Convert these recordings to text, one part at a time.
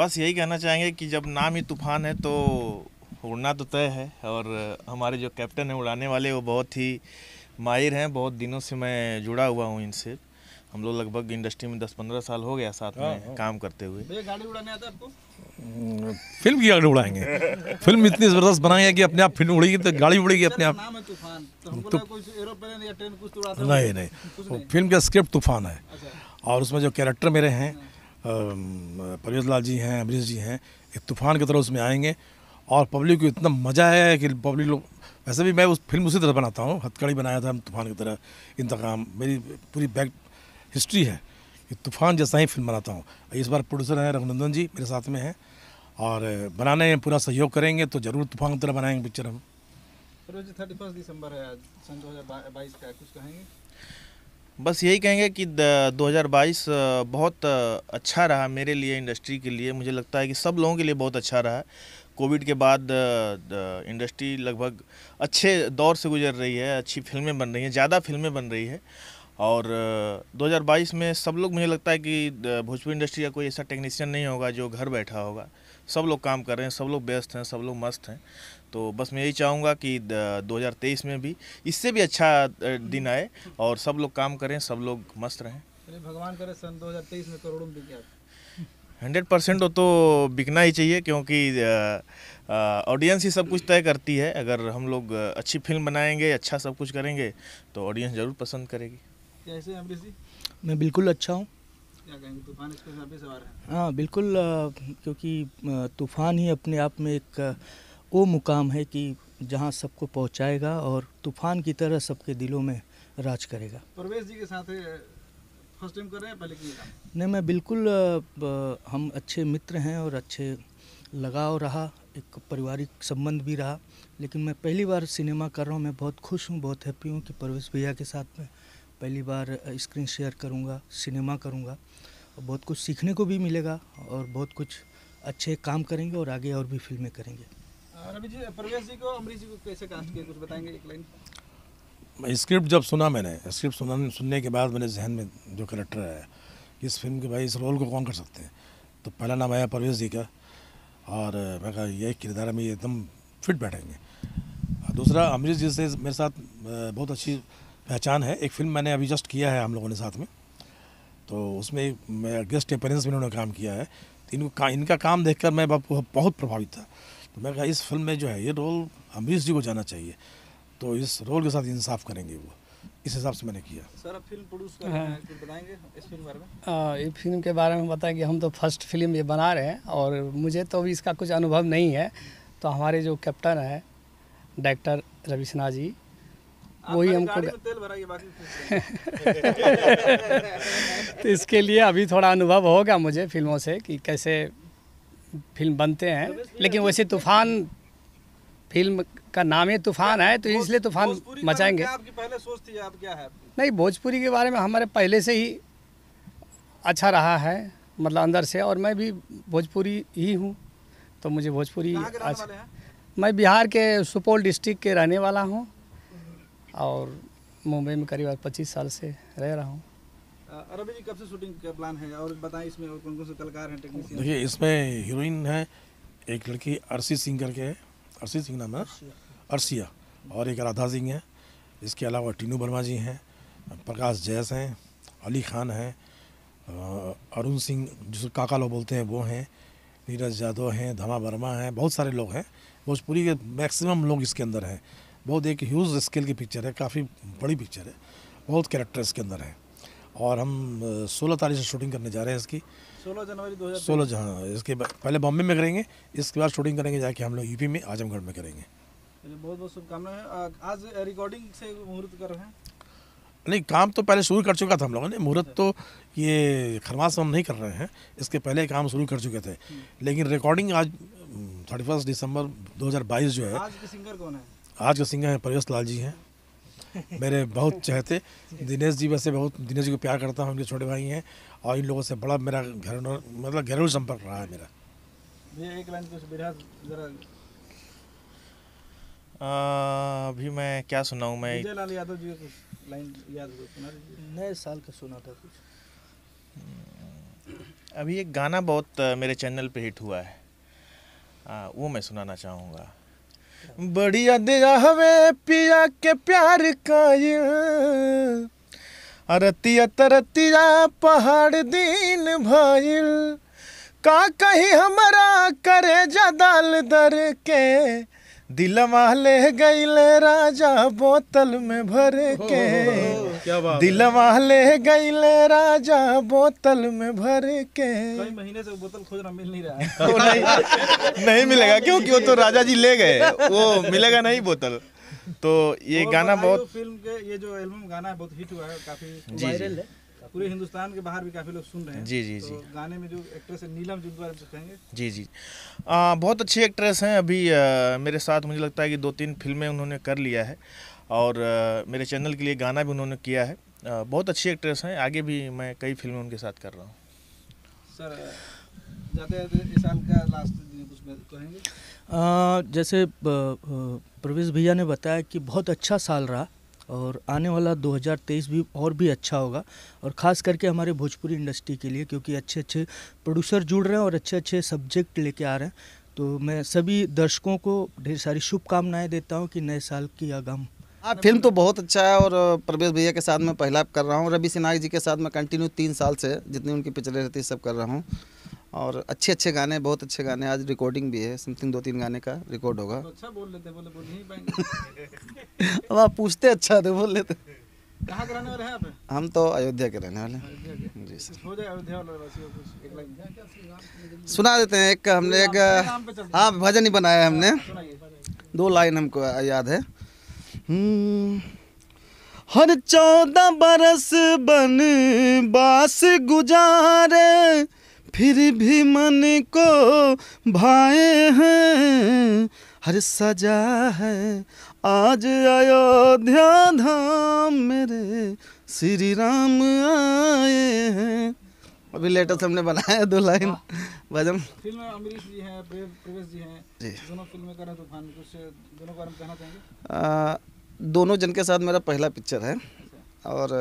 बस यही कहना चाहेंगे कि जब नाम ही तूफान है तो उड़ना तो तय है और हमारे जो कैप्टन हैं उड़ाने वाले वो बहुत ही माहिर हैं बहुत दिनों से मैं जुड़ा हुआ हूँ इनसे हम लोग लगभग इंडस्ट्री में दस पंद्रह साल हो गया साथ में हाँ, हाँ। काम करते हुए गाड़ी उड़ाने आपको हम्म, फिल्म की गाड़ी उड़ाएंगे फिल्म इतनी ज़बरदस्त बनाएंगे कि अपने आप फिल्म उड़ेगी तो गाड़ी उड़ेगी अपने आप तो, तो, तो नहीं नहीं फिल्म का स्क्रिप्ट तूफान है अच्छा। और उसमें जो कैरेक्टर मेरे हैं हाँ। परवेज लाल जी हैं अमरीश जी हैं एक तूफान की तरह उसमें आएंगे और पब्लिक को इतना मज़ा आया कि पब्लिक लोग वैसे भी मैं उस फिल्म उसी तरह बनाता हूँ हथकड़ी बनाया था हम तूफान की तरह इंतकाम मेरी पूरी बैक हिस्ट्री है कि तूफान जैसा ही फिल्म बनाता हूँ इस बार प्रोड्यूसर हैं रघुनंदन जी मेरे साथ में हैं और बनाने में पूरा सहयोग करेंगे तो ज़रूर तूफान की तरह बनाएंगे पिक्चर हम थर्टी फर्स्ट दिसंबर है आज सन दो हज़ार बाईस का कुछ कहेंगे बस यही कहेंगे कि 2022 बहुत अच्छा रहा मेरे लिए इंडस्ट्री के लिए मुझे लगता है कि सब लोगों के लिए बहुत अच्छा रहा कोविड के बाद इंडस्ट्री लगभग अच्छे दौर से गुजर रही है अच्छी फिल्में बन रही हैं ज़्यादा फिल्में बन रही है और 2022 में सब लोग मुझे लगता है कि भोजपुरी इंडस्ट्री का कोई ऐसा टेक्नीशियन नहीं होगा जो घर बैठा होगा सब लोग काम कर रहे हैं सब लोग व्यस्त हैं सब लोग मस्त हैं तो बस मैं यही चाहूँगा कि 2023 में भी इससे भी अच्छा दिन आए और सब लोग काम करें सब लोग मस्त रहें भगवान करे सन 2023 में करोड़ों में हंड्रेड परसेंट वो तो बिकना ही चाहिए क्योंकि ऑडियंस ही सब कुछ तय करती है अगर हम लोग अच्छी फिल्म बनाएंगे अच्छा सब कुछ करेंगे तो ऑडियंस ज़रूर पसंद करेगी कैसे मैं बिल्कुल अच्छा हूँ हाँ बिल्कुल क्योंकि तूफ़ान ही अपने आप में एक वो मुकाम है कि जहाँ सबको पहुँचाएगा और तूफ़ान की तरह सबके दिलों में राज करेगा परवेश जी के साथ फर्स्ट टाइम कर रहे हैं पहले की नहीं मैं बिल्कुल हम अच्छे मित्र हैं और अच्छे लगाव रहा एक पारिवारिक संबंध भी रहा लेकिन मैं पहली बार सिनेमा कर रहा हूँ मैं बहुत खुश हूँ बहुत हैप्पी हूँ कि परवेश भैया के साथ में पहली बार स्क्रीन शेयर करूँगा सिनेमा करूँगा बहुत कुछ सीखने को भी मिलेगा और बहुत कुछ अच्छे काम करेंगे और आगे और भी फिल्में करेंगे रवि जी जी को जी को कैसे कास्ट किया कुछ बताएंगे एक लाइन स्क्रिप्ट जब सुना मैंने स्क्रिप्ट सुना सुनने के बाद मेरे जहन में जो करेक्टर आया कि इस फिल्म के भाई इस रोल को कौन कर सकते हैं तो पहला नाम आया परवेश जी का और मैं कहा यह किरदार में एकदम फिट बैठेंगे दूसरा अमरीश जी से मेरे साथ बहुत अच्छी पहचान है एक फिल्म मैंने अभी जस्ट किया है हम लोगों ने साथ में तो उसमें मैं गेस्ट अपेरेंस भी उन्होंने काम किया है तो इनको का, इनका काम देखकर मैं बहुत प्रभावित था तो मैं कहा इस फिल्म में जो है ये रोल अमरीश जी को जाना चाहिए तो इस रोल के साथ इंसाफ करेंगे वो इस हिसाब से मैंने किया सर अब फिल्म प्रोड्यूस कर रहे हाँ। हैं बताएंगे इस फिल्म बारे में आ, ये फिल्म के बारे में बताएं कि हम तो फर्स्ट फिल्म ये बना रहे हैं और मुझे तो अभी इसका कुछ अनुभव नहीं है तो हमारे जो कैप्टन है डायरेक्टर रवि सिन्हा जी वही हमको तेल भरा बाकी तो इसके लिए अभी थोड़ा अनुभव होगा मुझे फिल्मों से कि कैसे फिल्म बनते हैं तो लेकिन वैसे तूफान फिल्म का नाम ही तूफान है तो इसलिए तूफान मचाएंगे आपकी पहले सोच थी आप क्या है नहीं भोजपुरी के बारे में हमारे पहले से ही अच्छा रहा है मतलब अंदर से और मैं भी भोजपुरी ही हूँ तो मुझे भोजपुरी अच्छा मैं बिहार के सुपौल डिस्ट्रिक्ट के रहने वाला हूँ और मुंबई में करीब पच्चीस साल से रह रहा हूँ रवि जी कब से शूटिंग का प्लान है और बताएं इसमें और कौन कौन से कलाकार हैं टेक्नीशियन देखिए इसमें हीरोइन है एक लड़की अरसी सिंह करके है अरसी सिंह नाम है अरसिया और एक राधा सिंह है इसके अलावा टीनू वर्मा जी हैं प्रकाश जैस हैं अली खान हैं अरुण सिंह जिसको काका लोग बोलते हैं वो हैं नीरज यादव हैं धमा वर्मा हैं बहुत सारे लोग हैं भोजपुरी के मैक्सिमम लोग इसके अंदर हैं बहुत एक ह्यूज स्केल की पिक्चर है काफ़ी बड़ी पिक्चर है बहुत कैरेक्टर इसके अंदर है और हम 16 तारीख से शूटिंग करने जा रहे हैं इसकी 16 जनवरी 2000 सोलह जहाँ इसके पहले बॉम्बे में करेंगे इसके बाद शूटिंग करेंगे जाके हम लोग यूपी में आजमगढ़ में करेंगे बहुत बहुत शुभकामनाएं आज रिकॉर्डिंग से मुहूर्त कर रहे हैं नहीं काम तो पहले शुरू कर चुका था हम लोगों ने मुहूर्त अच्छा। तो ये खरमास हम नहीं कर रहे हैं इसके पहले काम शुरू कर चुके थे हम्म। लेकिन रिकॉर्डिंग आज थर्टी फर्स्ट दिसंबर 2022 जो है आज के सिंगर कौन है आज का सिंगर हैं परवेश लाल जी हैं मेरे बहुत चहते दिनेश जी वैसे बहुत दिनेश जी को प्यार करता हूँ उनके छोटे भाई हैं और इन लोगों से बड़ा मेरा घर मतलब घरेलू संपर्क रहा है मेरा एक लाइन तो अभी मैं क्या सुनाऊँ मैं लाल यादव जी लाइन याद नए साल का सुना था कुछ अभी एक गाना बहुत मेरे चैनल पे हिट हुआ है आ, वो मैं सुनाना चाहूँगा बड़ी दिया हवे पिया के प्यार का ये अरतिया पहाड़ दीन भाईल का कहीं हमारा करे जदाल दर के दिलवा ले गईले राजा बोतल में भर के दिलवा ले गईले राजा बोतल में भर के कई महीने से बोतल खोज रहा मिल नहीं रहा है नहीं, नहीं मिलेगा क्योंकि वो तो राजा जी ले गए वो मिलेगा नहीं बोतल तो ये गाना बहुत फिल्म के ये जो एल्बम गाना है बहुत हिट हुआ है काफी वायरल है पूरे हिंदुस्तान के बाहर भी काफ़ी लोग सुन रहे हैं जी जी तो जी गाने में जो एक्ट्रेस है नीलम जिनके बारे में तो कहेंगे जी जी आ, बहुत अच्छी एक्ट्रेस हैं अभी आ, मेरे साथ मुझे लगता है कि दो तीन फिल्में उन्होंने कर लिया है और आ, मेरे चैनल के लिए गाना भी उन्होंने किया है आ, बहुत अच्छी एक्ट्रेस हैं आगे भी मैं कई फिल्में उनके साथ कर रहा हूँ सर जाते साल का लास्ट कहेंगे जैसे प्रवेश भैया ने बताया कि बहुत अच्छा साल रहा और आने वाला 2023 भी और भी अच्छा होगा और ख़ास करके हमारे भोजपुरी इंडस्ट्री के लिए क्योंकि अच्छे अच्छे प्रोड्यूसर जुड़ रहे हैं और अच्छे अच्छे सब्जेक्ट लेके आ रहे हैं तो मैं सभी दर्शकों को ढेर सारी शुभकामनाएँ देता हूँ कि नए साल की आगाम हाँ फिल्म तो बहुत अच्छा है और प्रवेश भैया के साथ मैं पहला कर रहा हूँ रवि सिन्हा जी के साथ मैं कंटिन्यू तीन साल से जितनी उनकी पिक्चरें रहती सब कर रहा हूँ और अच्छे अच्छे गाने बहुत अच्छे गाने आज रिकॉर्डिंग भी है समथिंग दो तीन गाने का रिकॉर्ड होगा तो अच्छा बोल लेते बोले बोल नहीं अब आप पूछते अच्छा थे तो बोल लेते कहाँ के रहने वाले हैं आप हम तो अयोध्या के रहने वाले जी सर हो जाए अयोध्या वाले सुना देते हैं एक हमने तो एक हाँ भजन ही बनाया हमने हाँ, दो लाइन हमको याद है हम्म, हर चौदह बरस बन बास गुजार फिर भी मन को भाए हैं हर सजा है आज अयोध्या धाम मेरे श्री राम आए हैं अभी लेटेस्ट हमने बनाया दो लाइन हाँ। भजन फिल्म अमरीश जी हैं प्रवेश जी हैं जी दोनों तो कुछ दोनों बारे में कहना चाहेंगे आ, दोनों जन के साथ मेरा पहला पिक्चर है अच्छा। और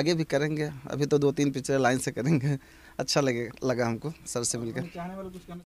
आगे भी करेंगे अभी तो दो तीन पिक्चर लाइन से करेंगे अच्छा लगे लगा हमको सर से मिलकर